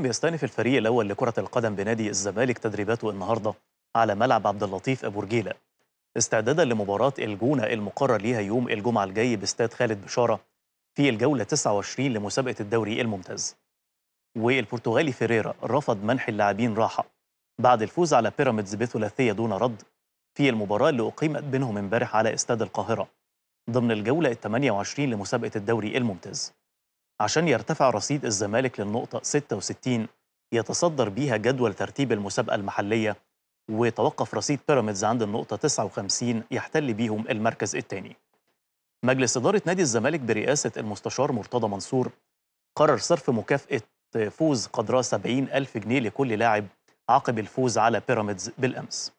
بيستأنف الفريق الأول لكرة القدم بنادي الزمالك تدريباته النهارده على ملعب عبد اللطيف أبو رجيلة استعدادا لمباراة الجونة المقرر ليها يوم الجمعة الجاي باستاد خالد بشارة في الجولة 29 لمسابقة الدوري الممتاز. والبرتغالي فيريرا رفض منح اللاعبين راحة بعد الفوز على بيراميدز بثلاثية دون رد في المباراة اللي أقيمت بينهم امبارح على استاد القاهرة ضمن الجولة ال 28 لمسابقة الدوري الممتاز. عشان يرتفع رصيد الزمالك للنقطة 66 يتصدر بيها جدول ترتيب المسابقة المحلية وتوقف رصيد بيراميدز عند النقطة 59 يحتل بيهم المركز الثاني. مجلس إدارة نادي الزمالك برئاسة المستشار مرتضى منصور قرر صرف مكافأة فوز قدرها 70 ألف جنيه لكل لاعب عقب الفوز على بيراميدز بالأمس.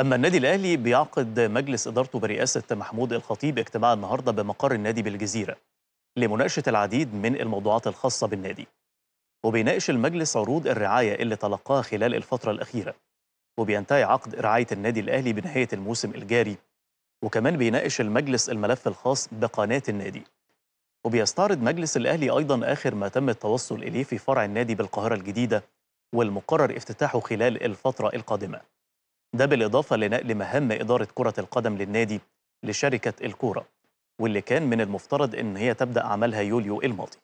أما النادي الأهلي بيعقد مجلس إدارته برئاسة محمود الخطيب اجتماع النهاردة بمقر النادي بالجزيرة لمناقشة العديد من الموضوعات الخاصة بالنادي وبيناقش المجلس عروض الرعاية اللي تلقاها خلال الفترة الأخيرة وبينتهي عقد رعاية النادي الأهلي بنهاية الموسم الجاري وكمان بيناقش المجلس الملف الخاص بقناة النادي وبيستعرض مجلس الأهلي أيضا آخر ما تم التوصل إليه في فرع النادي بالقاهرة الجديدة والمقرر افتتاحه خلال الفترة القادمة ده بالإضافة لنقل مهام إدارة كرة القدم للنادي لشركة الكورة واللي كان من المفترض إن هي تبدأ عملها يوليو الماضي